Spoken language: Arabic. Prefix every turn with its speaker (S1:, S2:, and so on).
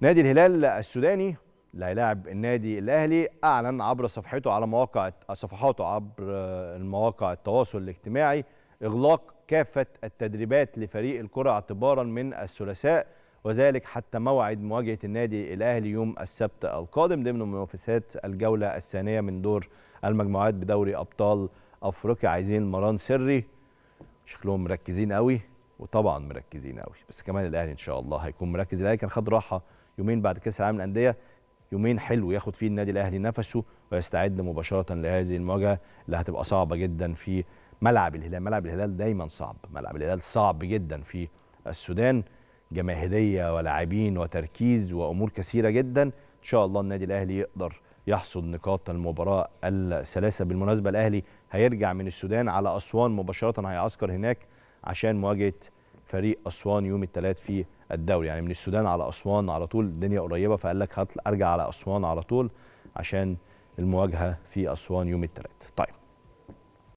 S1: نادي الهلال السوداني اللي هيلاعب النادي الاهلي اعلن عبر صفحته على مواقع صفحاته عبر المواقع التواصل الاجتماعي اغلاق كافه التدريبات لفريق الكره اعتبارا من الثلاثاء وذلك حتى موعد مواجهه النادي الاهلي يوم السبت القادم ضمن منافسات الجوله الثانيه من دور المجموعات بدوري ابطال افريقيا عايزين مران سري شكلهم مركزين قوي وطبعا مركزين قوي بس كمان الاهلي ان شاء الله هيكون مركز الاهلي كان خد راحه يومين بعد كاس العالم للانديه يومين حلو ياخد فيه النادي الاهلي نفسه ويستعد مباشره لهذه المواجهه اللي هتبقى صعبه جدا في ملعب الهلال ملعب الهلال دايما صعب ملعب الهلال صعب جدا في السودان جماهيريه ولاعبين وتركيز وامور كثيره جدا ان شاء الله النادي الاهلي يقدر يحصد نقاط المباراه الثلاثه بالمناسبه الاهلي هيرجع من السودان على اسوان مباشره هيعسكر هناك عشان مواجهه فريق اسوان يوم الثلاث في الدوري يعني من السودان على اسوان على طول الدنيا قريبه فقال لك ارجع على اسوان على طول عشان المواجهه في اسوان يوم الثلاث طيب